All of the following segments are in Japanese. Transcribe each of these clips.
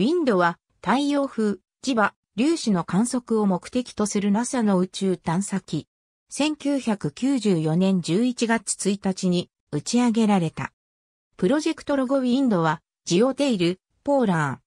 ウィンドは太陽風、磁場、粒子の観測を目的とする NASA の宇宙探査機。1994年11月1日に打ち上げられた。プロジェクトロゴウィンドは、ジオテイル、ポーラーン、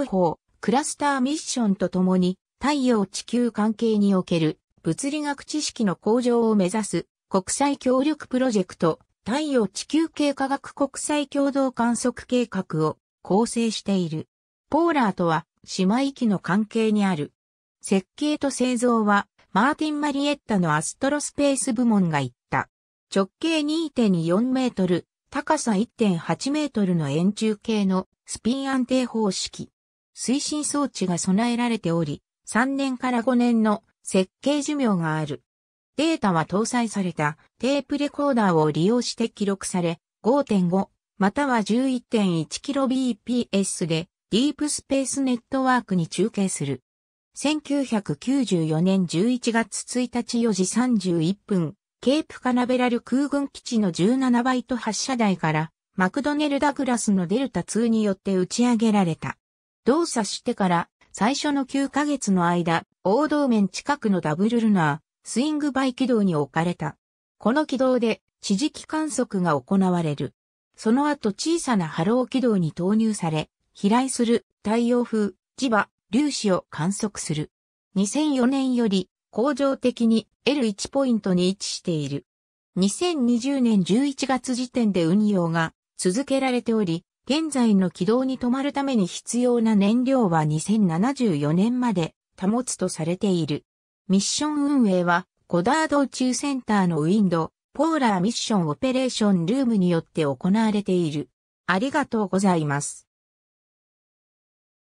双方、クラスターミッションとともに、太陽地球関係における物理学知識の向上を目指す国際協力プロジェクト、太陽地球系科学国際共同観測計画を構成している。ポーラーとは姉妹機の関係にある。設計と製造はマーティン・マリエッタのアストロスペース部門が言った。直径2.24メートル、高さ1.8メートルの円柱形のスピン安定方式。推進装置が備えられており、3年から5年の設計寿命がある。データは搭載されたテープレコーダーを利用して記録され、5.5または 11.1kbps でディープスペースネットワークに中継する。1994年11月1日4時31分、ケープカナベラル空軍基地の17バイト発射台から、マクドネル・ダグラスのデルタ2によって打ち上げられた。動作してから最初の9ヶ月の間、王道面近くのダブルルナー、スイングバイ軌道に置かれた。この軌道で地磁気観測が行われる。その後小さなハロー軌道に投入され、飛来する太陽風、磁場、粒子を観測する。2004年より、恒常的に L1 ポイントに位置している。2020年11月時点で運用が続けられており、現在の軌道に止まるために必要な燃料は2074年まで保つとされている。ミッション運営は、ゴダード宇宙センターのウィンド、ポーラーミッションオペレーションルームによって行われている。ありがとうございます。